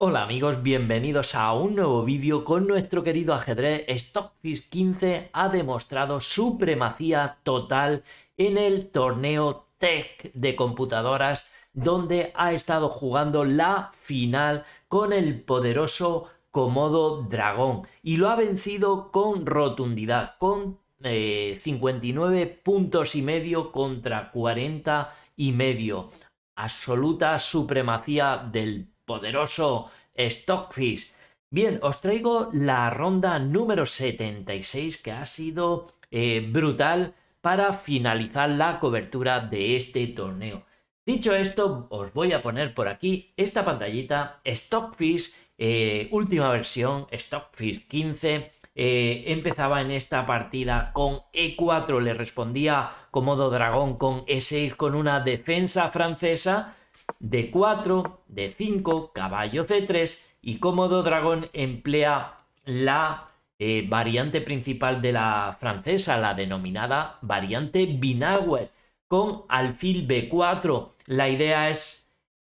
Hola amigos, bienvenidos a un nuevo vídeo con nuestro querido ajedrez Stockfish 15 ha demostrado supremacía total en el torneo Tech de computadoras donde ha estado jugando la final con el poderoso Komodo Dragón y lo ha vencido con rotundidad, con 59 eh, puntos y medio contra 40 y medio. Absoluta supremacía del poderoso Stockfish. Bien, os traigo la ronda número 76 que ha sido eh, brutal para finalizar la cobertura de este torneo. Dicho esto, os voy a poner por aquí esta pantallita Stockfish, eh, última versión, Stockfish 15. Eh, empezaba en esta partida con E4, le respondía Comodo Dragón con E6 con una defensa francesa D4, D5, caballo C3 y cómodo dragón emplea la eh, variante principal de la francesa, la denominada variante binaguer con alfil B4. La idea es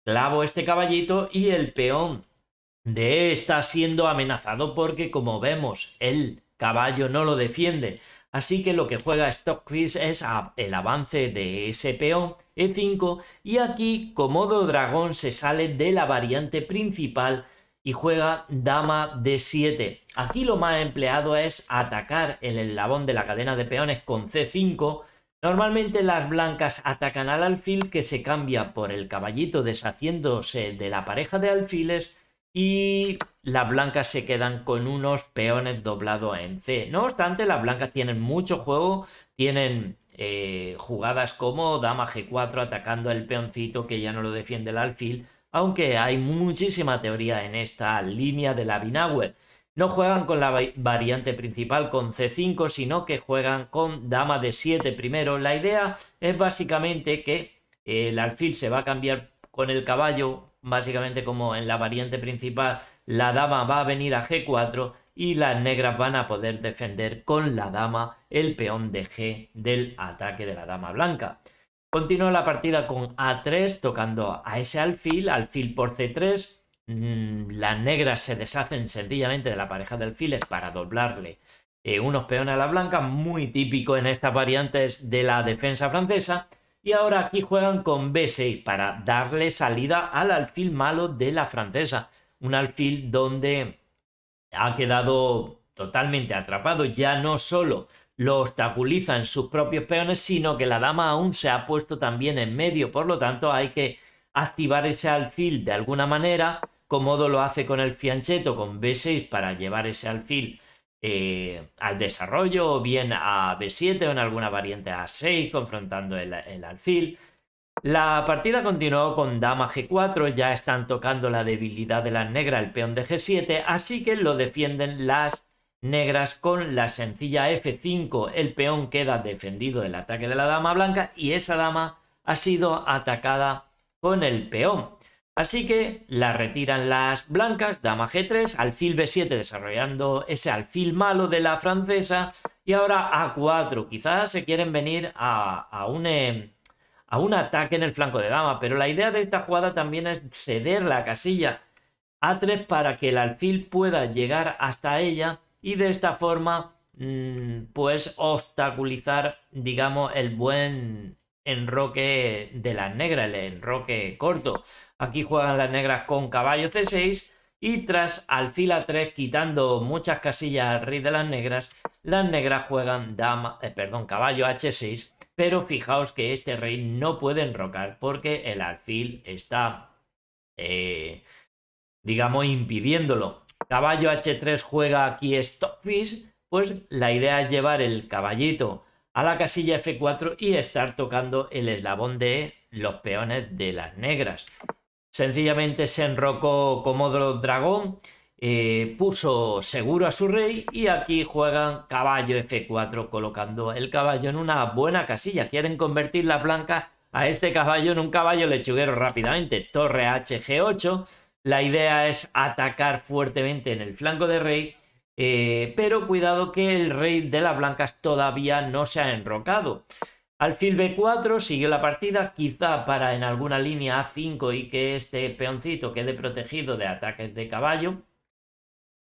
clavo este caballito y el peón de está siendo amenazado porque como vemos el caballo no lo defiende. Así que lo que juega Stockfish es el avance de ese peón e5 y aquí Comodo Dragón se sale de la variante principal y juega dama d7. Aquí lo más empleado es atacar el eslabón de la cadena de peones con c5. Normalmente las blancas atacan al alfil que se cambia por el caballito deshaciéndose de la pareja de alfiles y las blancas se quedan con unos peones doblados en C. No obstante, las blancas tienen mucho juego, tienen eh, jugadas como dama G4 atacando al peoncito que ya no lo defiende el alfil, aunque hay muchísima teoría en esta línea de la Binauer. No juegan con la variante principal con C5, sino que juegan con dama D7 primero. La idea es básicamente que eh, el alfil se va a cambiar con el caballo, básicamente como en la variante principal la dama va a venir a g4 y las negras van a poder defender con la dama el peón de g del ataque de la dama blanca. Continúa la partida con a3 tocando a ese alfil, alfil por c3. Mm, las negras se deshacen sencillamente de la pareja de alfiles para doblarle eh, unos peones a la blanca, muy típico en estas variantes de la defensa francesa. Y ahora aquí juegan con B6 para darle salida al alfil malo de la francesa un alfil donde ha quedado totalmente atrapado. Ya no solo lo obstaculizan sus propios peones, sino que la dama aún se ha puesto también en medio. Por lo tanto, hay que activar ese alfil de alguna manera. Comodo lo hace con el fiancheto, con B6 para llevar ese alfil eh, al desarrollo, o bien a B7 o en alguna variante a 6 confrontando el alfil. La partida continuó con dama g4, ya están tocando la debilidad de la negra el peón de g7, así que lo defienden las negras con la sencilla f5. El peón queda defendido del ataque de la dama blanca y esa dama ha sido atacada con el peón. Así que la retiran las blancas, dama g3, alfil b7 desarrollando ese alfil malo de la francesa y ahora a4. Quizás se quieren venir a, un... Em, a un ataque en el flanco de dama. Pero la idea de esta jugada también es ceder la casilla a3 para que el alfil pueda llegar hasta ella y de esta forma mm, pues obstaculizar digamos el buen enroque de las negras, el enroque corto. Aquí juegan las negras con caballo c6 y tras alfil a3 quitando muchas casillas al rey de las negras, las negras juegan dama, eh, perdón, caballo h6 pero fijaos que este rey no puede enrocar porque el alfil está, eh, digamos, impidiéndolo. Caballo H3 juega aquí Stockfish, pues la idea es llevar el caballito a la casilla F4 y estar tocando el eslabón de los peones de las negras. Sencillamente se enrocó Comodoro Dragón eh, puso seguro a su rey y aquí juegan caballo F4 colocando el caballo en una buena casilla. Quieren convertir la blanca a este caballo en un caballo lechuguero rápidamente. Torre HG8. La idea es atacar fuertemente en el flanco de rey. Eh, pero cuidado que el rey de las blancas todavía no se ha enrocado. Alfil B4 siguió la partida, quizá para en alguna línea A5 y que este peoncito quede protegido de ataques de caballo.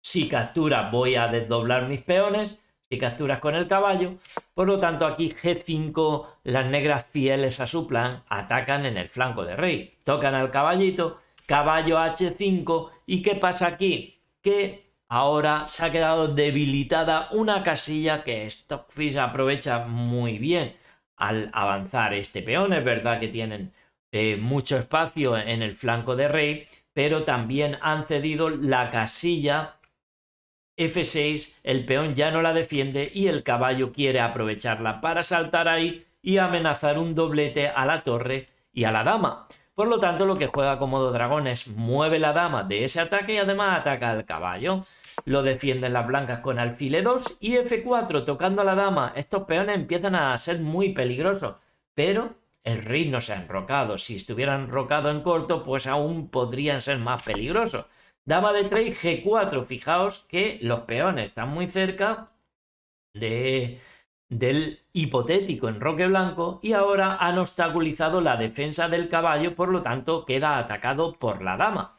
Si capturas voy a desdoblar mis peones, si capturas con el caballo. Por lo tanto, aquí G5, las negras fieles a su plan, atacan en el flanco de rey. Tocan al caballito, caballo H5. ¿Y qué pasa aquí? Que ahora se ha quedado debilitada una casilla que Stockfish aprovecha muy bien al avanzar este peón. Es verdad que tienen eh, mucho espacio en el flanco de rey, pero también han cedido la casilla F6, el peón ya no la defiende y el caballo quiere aprovecharla para saltar ahí y amenazar un doblete a la torre y a la dama. Por lo tanto, lo que juega como dragón es mueve la dama de ese ataque y además ataca al caballo. Lo defienden las blancas con alfil 2 y F4 tocando a la dama. Estos peones empiezan a ser muy peligrosos, pero el rey no se ha enrocado. Si estuvieran enrocado en corto, pues aún podrían ser más peligrosos. Dama de 3, G4. Fijaos que los peones están muy cerca de, del hipotético roque blanco y ahora han obstaculizado la defensa del caballo, por lo tanto queda atacado por la dama.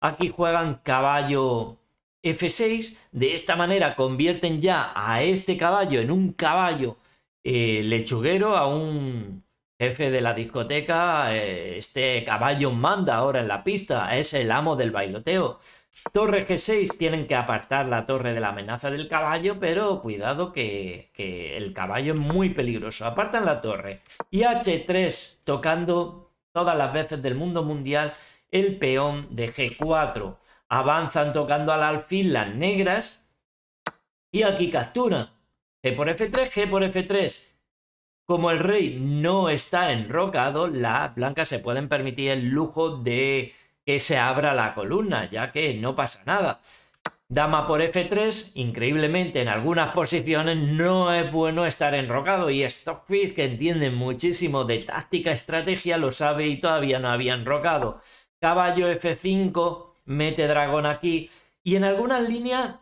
Aquí juegan caballo F6, de esta manera convierten ya a este caballo en un caballo eh, lechuguero, a un jefe de la discoteca, eh, este caballo manda ahora en la pista, es el amo del bailoteo. Torre G6 tienen que apartar la torre de la amenaza del caballo, pero cuidado que, el caballo es muy peligroso. Apartan la torre. Y H3 tocando todas las veces del mundo mundial el peón de G4. Avanzan tocando al alfil las negras. Y aquí captura. G por F3, G por F3. Como el rey no está enrocado, las blancas se pueden permitir el lujo de que se abra la columna, ya que no pasa nada. Dama por F3, increíblemente en algunas posiciones no es bueno estar enrocado y Stockfish, que entiende muchísimo de táctica, estrategia, lo sabe y todavía no había enrocado. Caballo F5, mete dragón aquí y en algunas líneas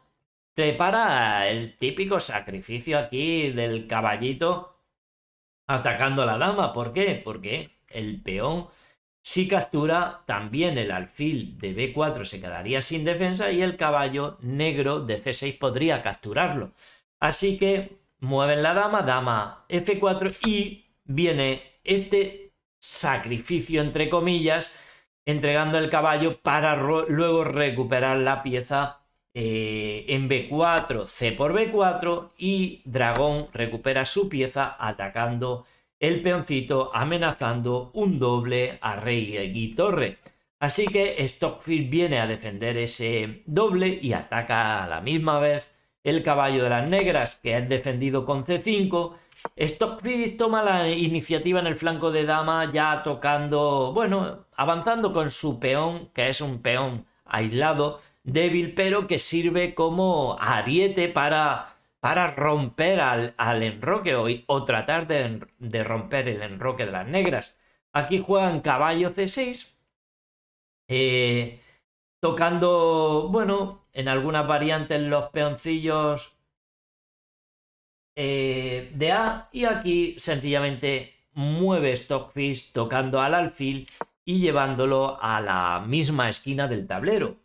prepara el típico sacrificio aquí del caballito atacando a la dama. ¿Por qué? Porque el peón, si captura, también el alfil de B4 se quedaría sin defensa y el caballo negro de C6 podría capturarlo. Así que mueven la dama, dama F4 y viene este sacrificio, entre comillas, entregando el caballo para luego recuperar la pieza eh, en B4, C por B4 y dragón recupera su pieza atacando el peoncito, amenazando un doble a rey y torre. Así que Stockfield viene a defender ese doble y ataca a la misma vez el caballo de las negras que es defendido con C5. Stockfield toma la iniciativa en el flanco de dama ya tocando, bueno, avanzando con su peón, que es un peón aislado, débil, pero que sirve como ariete para, para romper al, al enroque o, o tratar de, romper el enroque de las negras. Aquí juegan caballo C6, eh, tocando, bueno, en algunas variantes los peoncillos eh, de A y aquí sencillamente mueve Stockfish tocando al alfil y llevándolo a la misma esquina del tablero.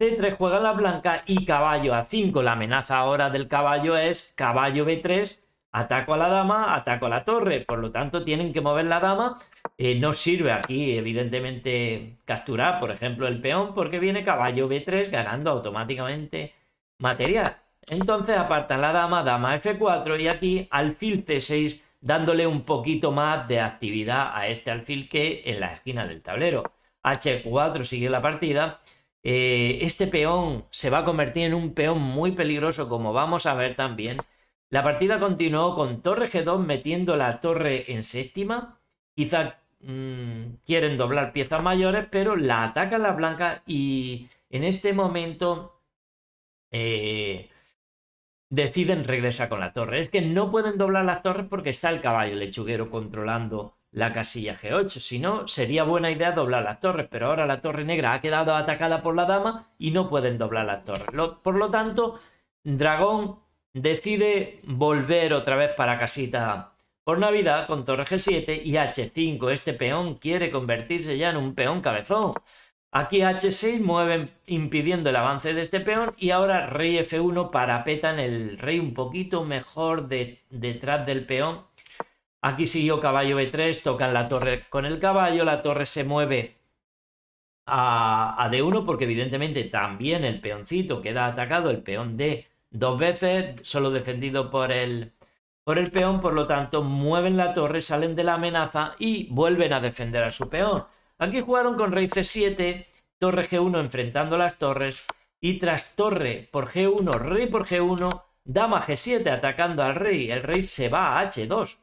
C3 juega la blanca y caballo a 5. La amenaza ahora del caballo es caballo B3, ataco a la dama, ataco a la torre. Por lo tanto, tienen que mover la dama. Eh, no sirve aquí, evidentemente, capturar, por ejemplo, el peón, porque viene caballo B3 ganando automáticamente material. Entonces apartan la dama, dama F4 y aquí alfil C6 dándole un poquito más de actividad a este alfil que en la esquina del tablero. H4 sigue la partida eh, este peón se va a convertir en un peón muy peligroso, como vamos a ver también. La partida continuó con torre G2 metiendo la torre en séptima. Quizá mm, quieren doblar piezas mayores, pero la ataca la blanca y en este momento eh, deciden regresar con la torre. Es que no pueden doblar las torres porque está el caballo lechuguero controlando la casilla G8. Si no, sería buena idea doblar las torres, pero ahora la torre negra ha quedado atacada por la dama y no pueden doblar las torres. por lo tanto, dragón decide volver otra vez para casita por Navidad con torre G7 y H5. Este peón quiere convertirse ya en un peón cabezón. Aquí H6 mueven impidiendo el avance de este peón y ahora rey F1 parapetan el rey un poquito mejor detrás del peón Aquí siguió caballo B3, tocan la torre con el caballo, la torre se mueve a, a D1 porque evidentemente también el peoncito queda atacado, el peón D dos veces, solo defendido por el, por el peón, por lo tanto mueven la torre, salen de la amenaza y vuelven a defender a su peón. Aquí jugaron con rey C7, torre G1 enfrentando las torres y tras torre por G1, rey por G1, dama G7 atacando al rey, el rey se va a H2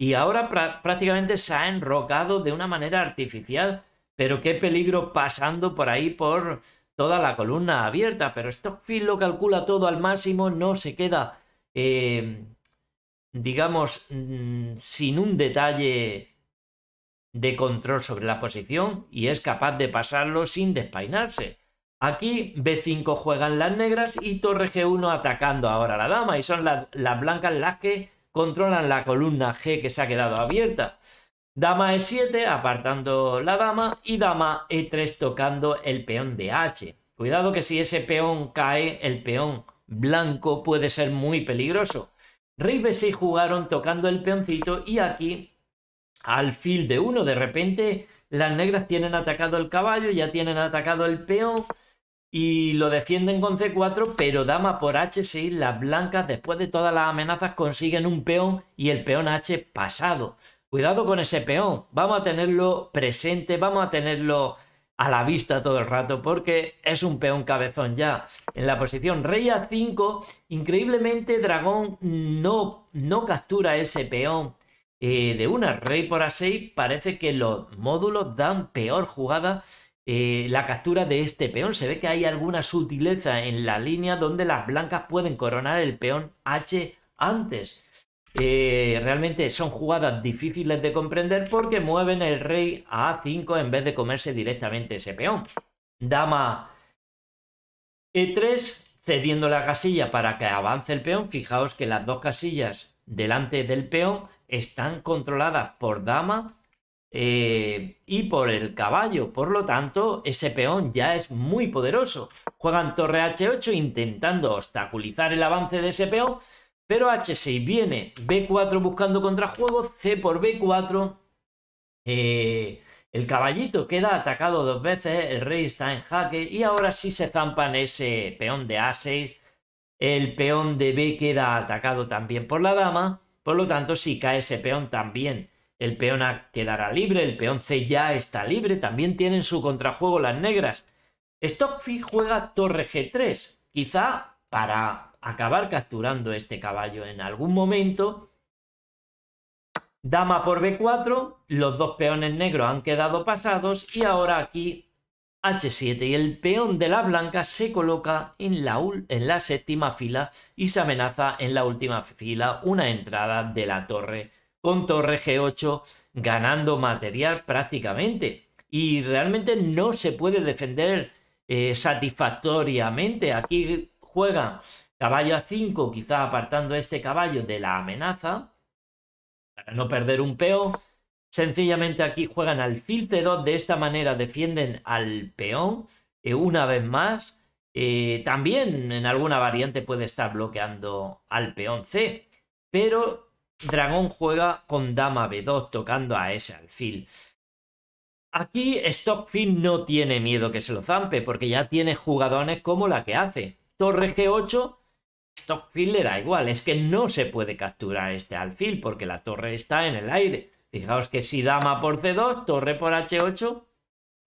y ahora prácticamente se ha enrocado de una manera artificial. Pero qué peligro pasando por ahí por toda la columna abierta. Pero Stockfield lo calcula todo al máximo, no se queda, em, digamos, mm, sin un detalle de control sobre la posición y es capaz de pasarlo sin despainarse. Aquí B5 juegan las negras y torre G1 atacando ahora la dama y son las blancas las que controlan la columna G que se ha quedado abierta. Dama E7 apartando la dama y dama E3 tocando el peón de H. Cuidado que si ese peón cae, el peón blanco puede ser muy peligroso. Rey y 6 jugaron tocando el peoncito y aquí al alfil de 1. De repente las negras tienen atacado el caballo, ya tienen atacado el peón y lo defienden con C4, pero dama por H6, las blancas, después de todas las amenazas, consiguen un peón y el peón H pasado. Cuidado con ese peón, vamos a tenerlo presente, vamos a tenerlo a la vista todo el rato, porque es un peón cabezón ya. En la posición rey A5, increíblemente dragón no, no captura ese peón eh, de una rey por A6, parece que los módulos dan peor jugada eh, la captura de este peón. Se ve que hay alguna sutileza en la línea donde las blancas pueden coronar el peón H antes. Eh, realmente son jugadas difíciles de comprender porque mueven el rey a A5 en vez de comerse directamente ese peón. Dama E3, cediendo la casilla para que avance el peón. Fijaos que las dos casillas delante del peón están controladas por dama eh, y por el caballo. Por lo tanto, ese peón ya es muy poderoso. Juegan torre h8 intentando obstaculizar el avance de ese peón, pero h6 viene, b4 buscando contrajuego, c por b4. Eh, el caballito queda atacado dos veces, el rey está en jaque y ahora sí se zampan ese peón de a6. El peón de b queda atacado también por la dama, por lo tanto si cae ese peón también el peón A quedará libre, el peón C ya está libre, también tienen su contrajuego las negras. Stockfish juega torre G3, quizá para acabar capturando este caballo en algún momento. Dama por B4, los dos peones negros han quedado pasados y ahora aquí H7 y el peón de la blanca se coloca en la, en la séptima fila y se amenaza en la última fila una entrada de la torre con torre G8 ganando material prácticamente. Y realmente no se puede defender eh, satisfactoriamente. Aquí juega caballo a 5, quizá apartando este caballo de la amenaza para no perder un peón. Sencillamente aquí juegan al C2, de esta manera defienden al peón eh, una vez más. Eh, también en alguna variante puede estar bloqueando al peón C, pero Dragón juega con dama B2 tocando a ese alfil. Aquí Stockfield no tiene miedo que se lo zampe porque ya tiene jugadores como la que hace. Torre G8, Stockfield le da igual. Es que no se puede capturar este alfil porque la torre está en el aire. Fijaos que si dama por C2, torre por H8,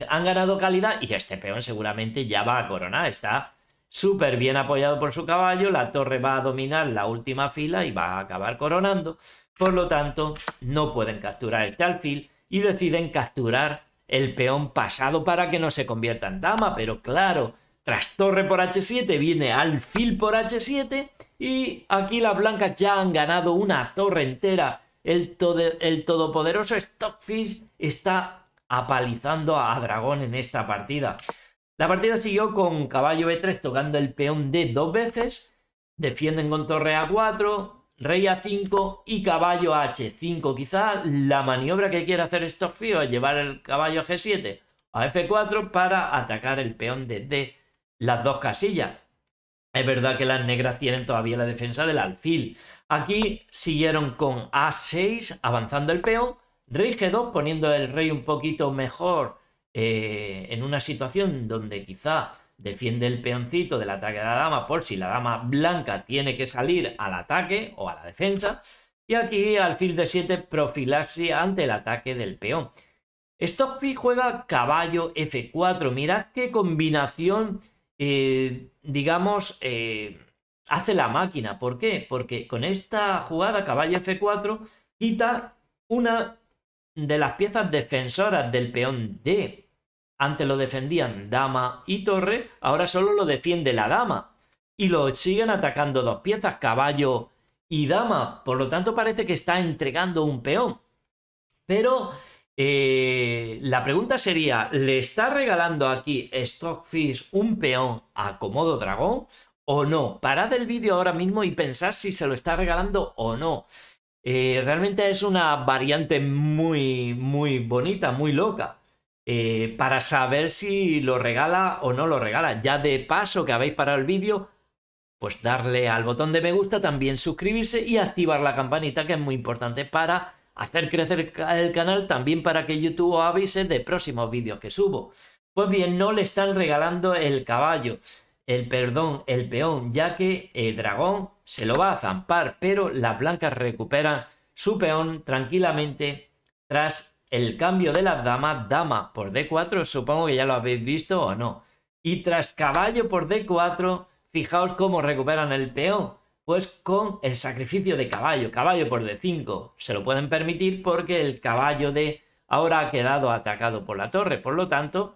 han ganado calidad y este peón seguramente ya va a coronar. Está súper bien apoyado por su caballo, la torre va a dominar la última fila y va a acabar coronando. Por lo tanto, no pueden capturar este alfil y deciden capturar el peón pasado para que no se convierta en dama, pero claro, tras torre por h7 viene alfil por h7 y aquí las blancas ya han ganado una torre entera. El, el todopoderoso Stockfish está apalizando a Dragón en esta partida. La partida siguió con caballo B3 e tocando el peón D dos veces, defienden con torre A4, rey A5 y caballo H5. Quizá la maniobra que quiere hacer Stockfio es llevar el caballo G7 a F4 para atacar el peón de d las dos casillas. Es verdad que las negras tienen todavía la defensa del alfil. Aquí siguieron con A6 avanzando el peón, rey G2 poniendo el rey un poquito mejor eh, en una situación donde quizá defiende el peoncito del ataque de la dama por si la dama blanca tiene que salir al ataque o a la defensa. Y aquí al alfil de 7 profilarse ante el ataque del peón. Stockfish juega caballo F4. Mirad qué combinación, eh, digamos, eh, hace la máquina. ¿Por qué? Porque con esta jugada caballo F4 quita una de las piezas defensoras del peón D. Antes lo defendían dama y torre, ahora solo lo defiende la dama. Y lo siguen atacando dos piezas, caballo y dama. Por lo tanto, parece que está entregando un peón. Pero eh, la pregunta sería, ¿le está regalando aquí Stockfish un peón a Comodo Dragón o no? Parad el vídeo ahora mismo y pensad si se lo está regalando o no. Eh, realmente es una variante muy, muy bonita, muy loca. Eh, para saber si lo regala o no lo regala. Ya de paso que habéis parado el vídeo, pues darle al botón de me gusta, también suscribirse y activar la campanita que es muy importante para hacer crecer el canal, también para que YouTube avise de próximos vídeos que subo. Pues bien, no le están regalando el caballo, el perdón, el peón, ya que el dragón se lo va a zampar, pero las blancas recuperan su peón tranquilamente tras el cambio de la dama, dama por D4, supongo que ya lo habéis visto o no. Y tras caballo por D4, fijaos cómo recuperan el peón. Pues con el sacrificio de caballo, caballo por D5. Se lo pueden permitir porque el caballo de ahora ha quedado atacado por la torre. Por lo tanto,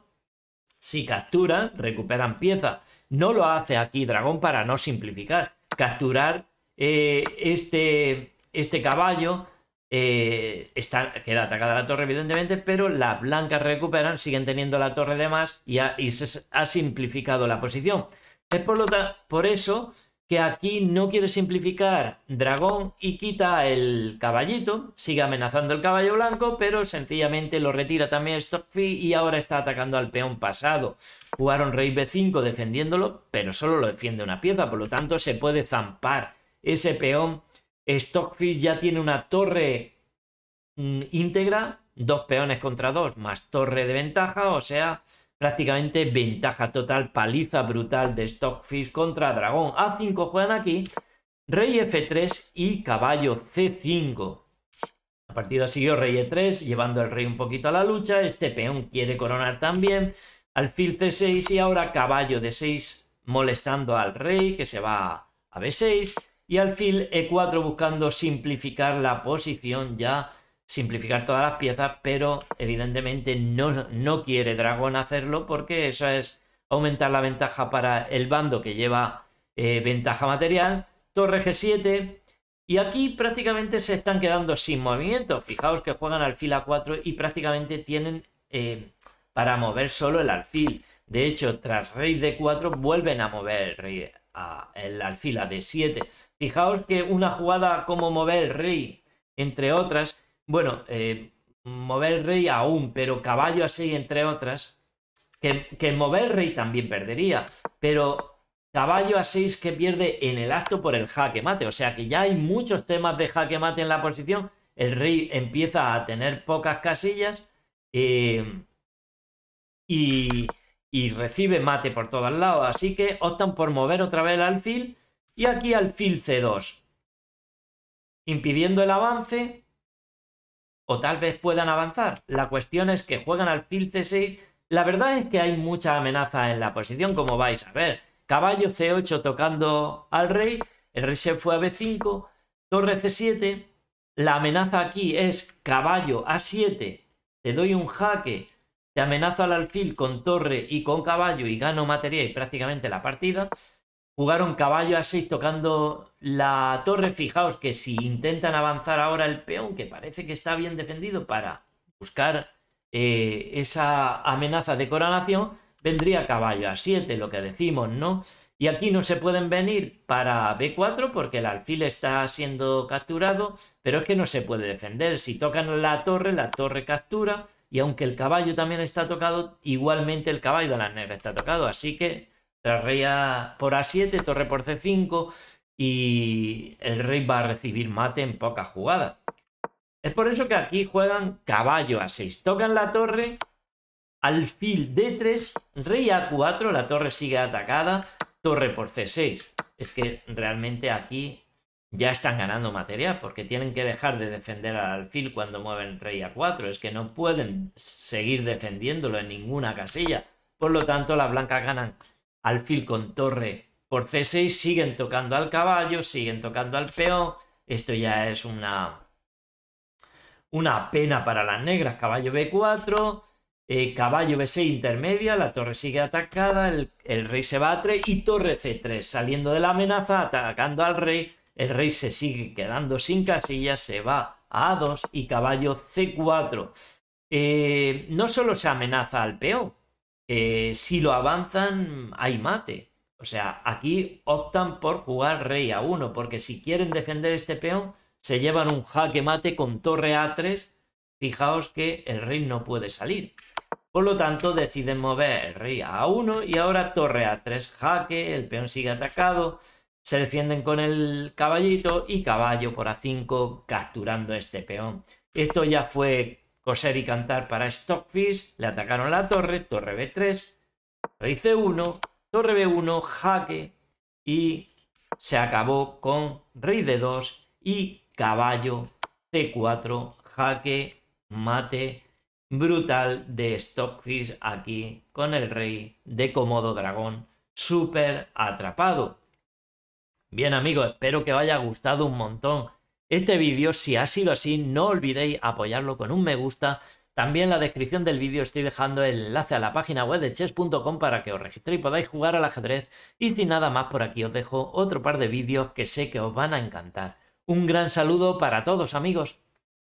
si capturan, recuperan pieza. No lo hace aquí Dragón para no simplificar. Capturar eh, este, este caballo eh, está, queda atacada la torre, evidentemente, pero las blancas recuperan, siguen teniendo la torre de más y, ha, se ha simplificado la posición. Es por, lo por eso que aquí no quiere simplificar dragón y quita el caballito, sigue amenazando el caballo blanco, pero sencillamente lo retira también Stockfish y ahora está atacando al peón pasado. Jugaron rey b5 defendiéndolo, pero solo lo defiende una pieza, por lo tanto se puede zampar ese peón Stockfish ya tiene una torre mm, íntegra, dos peones contra dos, más torre de ventaja, o sea, prácticamente ventaja total, paliza brutal de Stockfish contra dragón. A5 juegan aquí, rey F3 y caballo C5. La partida siguió rey E3, llevando al rey un poquito a la lucha, este peón quiere coronar también, alfil C6 y ahora caballo D6 molestando al rey que se va a B6 y alfil e4 buscando simplificar la posición ya, simplificar todas las piezas, pero evidentemente no, no quiere dragón hacerlo porque eso es aumentar la ventaja para el bando que lleva eh, ventaja material, torre g7 y aquí prácticamente se están quedando sin movimiento, fijaos que juegan alfil a4 y prácticamente tienen eh, para mover solo el alfil. De hecho, tras rey d4 vuelven a mover el rey a la alfila de 7. Fijaos que una jugada como mover el rey, entre otras, bueno, eh, mover el rey aún, pero caballo así, entre otras, que, mover el rey también perdería, pero caballo a 6 que pierde en el acto por el jaque mate. O sea que ya hay muchos temas de jaque mate en la posición. El rey empieza a tener pocas casillas. Eh, y, y recibe mate por todos lados. Así que optan por mover otra vez al alfil y aquí alfil C2. Impidiendo el avance o tal vez puedan avanzar. La cuestión es que juegan alfil C6. La verdad es que hay mucha amenaza en la posición, como vais a ver. Caballo C8 tocando al rey. El rey se fue a B5. Torre C7. La amenaza aquí es caballo A7. Te doy un jaque te amenazo al alfil con torre y con caballo y gano materia y prácticamente la partida. Jugaron caballo a 6 tocando la torre. Fijaos que si intentan avanzar ahora el peón, que parece que está bien defendido para buscar eh, esa amenaza de coronación, vendría caballo a 7, lo que decimos, ¿no? Y aquí no se pueden venir para B4 porque el alfil está siendo capturado, pero es que no se puede defender. Si tocan la torre, la torre captura, y aunque el caballo también está tocado, igualmente el caballo de las negras está tocado. Así que tras rey a, por A7, torre por C5 y el rey va a recibir mate en pocas jugadas. Es por eso que aquí juegan caballo a 6. Tocan la torre, alfil D3, rey A4, la torre sigue atacada, torre por C6. Es que realmente aquí ya están ganando material porque tienen que dejar de defender al alfil cuando mueven rey a 4. Es que no pueden seguir defendiéndolo en ninguna casilla. Por lo tanto, las blancas ganan alfil con torre por C6, siguen tocando al caballo, siguen tocando al peón. Esto ya es una, una pena para las negras. Caballo B4, eh, caballo B6 intermedia, la torre sigue atacada, el, el rey se va a 3 y torre C3, saliendo de la amenaza, atacando al rey el rey se sigue quedando sin casillas, se va a A2 y caballo C4. Eh, no solo se amenaza al peón, eh, si lo avanzan hay mate. O sea, aquí optan por jugar rey a 1, porque si quieren defender este peón, se llevan un jaque mate con torre A3. Fijaos que el rey no puede salir. Por lo tanto, deciden mover el rey a 1 y ahora torre a 3 jaque, el peón sigue atacado se defienden con el caballito y caballo por A5 capturando este peón. Esto ya fue coser y cantar para Stockfish, le atacaron la torre, torre B3, rey C1, torre B1, jaque y se acabó con rey D2 y caballo C4, jaque, mate brutal de Stockfish aquí con el rey de Comodo Dragón súper atrapado. Bien amigos, espero que os haya gustado un montón este vídeo. Si ha sido así, no olvidéis apoyarlo con un me gusta. También en la descripción del vídeo estoy dejando el enlace a la página web de chess.com para que os registréis y podáis jugar al ajedrez. Y sin nada más por aquí os dejo otro par de vídeos que sé que os van a encantar. Un gran saludo para todos amigos.